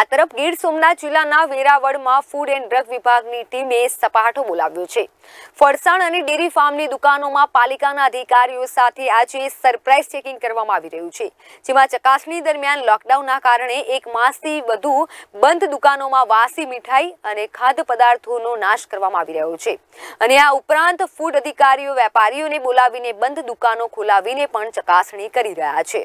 આ તરફ ગીર સોમનાથ જિલ્લાના વેરાવળમાં ફૂડ એન્ડ ડ્રગ વિભાગની ટીમે સપાટો બોલાવ્યો છે ફરસાણ અને ડેરી ફાર્મની દુકાનોમાં પાલિકાના અધિકારીઓ સાથે આજે સરપ્રાઇઝ ચેકિંગ કરવામાં આવી રહ્યું છે જેમાં ચકાસણી દરમિયાન લોકડાઉનના કારણે એક માસથી વધુ બંધ દુકાનોમાં વાસી મીઠાઈ અને ખાદ્ય પદાર્થોનો નાશ કરવામાં આવી રહ્યો છે અને આ ઉપરાંત ફૂડ અધિકારીઓ વેપારીઓને બોલાવીને બંધ દુકાનો ખોલાવીને પણ ચકાસણી કરી રહ્યા છે